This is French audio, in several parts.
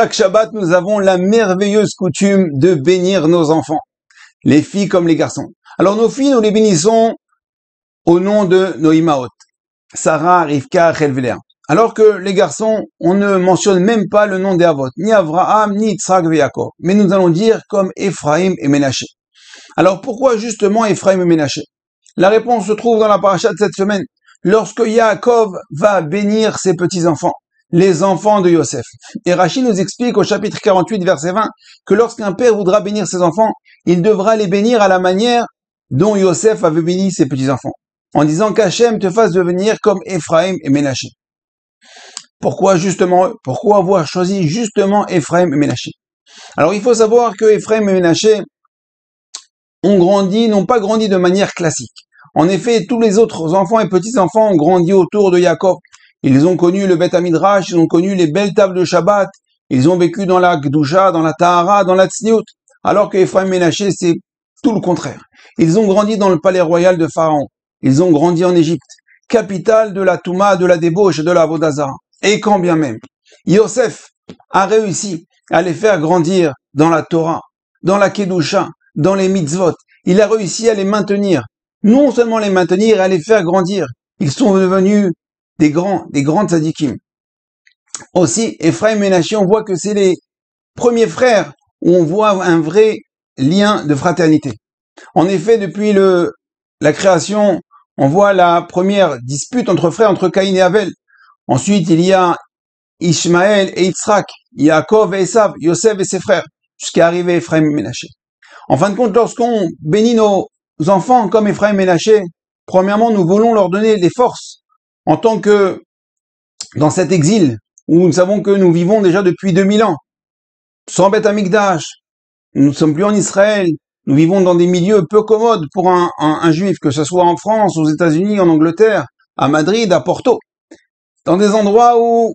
Chaque Shabbat, nous avons la merveilleuse coutume de bénir nos enfants, les filles comme les garçons. Alors nos filles, nous les bénissons au nom de Noïmaot, Sarah, Rivka, Helveler. Alors que les garçons, on ne mentionne même pas le nom des ni Avraham, ni Tzrak mais nous allons dire comme Ephraim et Ménaché. Alors pourquoi justement Ephraim et Ménaché La réponse se trouve dans la paracha de cette semaine, lorsque Yaakov va bénir ses petits-enfants les enfants de Yosef. Et Rachid nous explique au chapitre 48, verset 20, que lorsqu'un père voudra bénir ses enfants, il devra les bénir à la manière dont Yosef avait béni ses petits-enfants, en disant qu'Hachem te fasse devenir comme Ephraim et Ménaché. Pourquoi justement Pourquoi avoir choisi justement Ephraim et Ménaché Alors il faut savoir que Ephraim et Ménaché ont grandi, n'ont pas grandi de manière classique. En effet, tous les autres enfants et petits-enfants ont grandi autour de Jacob, ils ont connu le Bet Midrash, ils ont connu les belles tables de Shabbat, ils ont vécu dans la Kedusha, dans la Tahara, dans la Tzniout, alors que Ephraim Ménaché, c'est tout le contraire. Ils ont grandi dans le palais royal de Pharaon, ils ont grandi en Égypte, capitale de la Touma, de la débauche, de la Vodazara. Et quand bien même, Yosef a réussi à les faire grandir dans la Torah, dans la Kedusha, dans les mitzvot. Il a réussi à les maintenir, non seulement les maintenir, à les faire grandir. Ils sont devenus des grands, des grandes tzadikim. Aussi, Ephraim et Ménaché, on voit que c'est les premiers frères où on voit un vrai lien de fraternité. En effet, depuis le, la création, on voit la première dispute entre frères, entre Caïn et Abel. Ensuite, il y a Ishmaël et Yitzhak, Yaakov et Esav, Yosef et ses frères, jusqu'à arriver Ephraim et Ménaché. En fin de compte, lorsqu'on bénit nos enfants comme Ephraim et Ménaché, premièrement, nous voulons leur donner les forces en tant que dans cet exil où nous savons que nous vivons déjà depuis 2000 ans, sans Beth Amikdash, nous ne sommes plus en Israël, nous vivons dans des milieux peu commodes pour un, juif, que ce soit en France, aux États-Unis, en Angleterre, à Madrid, à Porto, dans des endroits où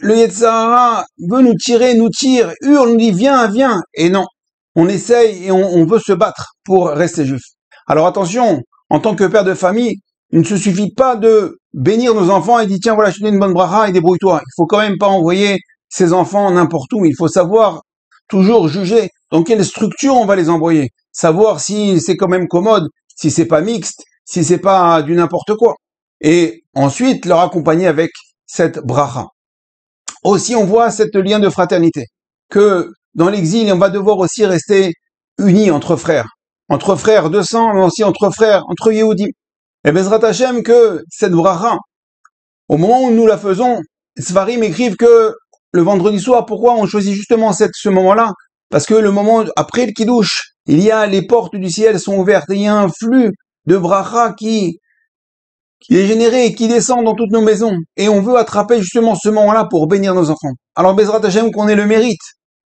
le Yetzirah veut nous tirer, nous tire, hurle, nous dit viens, viens, et non, on essaye et on veut se battre pour rester juif. Alors attention, en tant que père de famille, il ne se suffit pas de bénir nos enfants et dire tiens voilà je te une bonne bracha et débrouille-toi. Il faut quand même pas envoyer ses enfants n'importe où. Il faut savoir toujours juger dans quelle structure on va les envoyer. Savoir si c'est quand même commode, si c'est pas mixte, si c'est pas du n'importe quoi. Et ensuite leur accompagner avec cette bracha. Aussi on voit cette lien de fraternité que dans l'exil on va devoir aussi rester unis entre frères, entre frères de sang mais aussi entre frères, entre Yehudim. Et eh Bezrat ben, Hachem que cette bracha, au moment où nous la faisons, Svarim écrivent que le vendredi soir, pourquoi on choisit justement ce moment-là Parce que le moment après le kidouche, il y a les portes du ciel sont ouvertes et il y a un flux de bracha qui qui est généré et qui descend dans toutes nos maisons. Et on veut attraper justement ce moment-là pour bénir nos enfants. Alors Bezrat ben, Hachem qu'on ait le mérite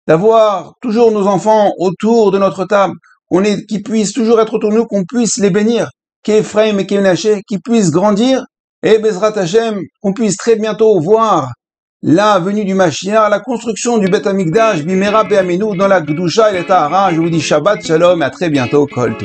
d'avoir toujours nos enfants autour de notre table, qu'ils qui puissent toujours être autour de nous, qu'on puisse les bénir qu'Ephraim et qu'Emenaché, qui puisse grandir, et Bezrat Hashem, qu'on puisse très bientôt voir la venue du Mashiach, la construction du Beth Bimera dans la Gdusha et l'État. Je vous dis Shabbat Shalom et à très bientôt, Kol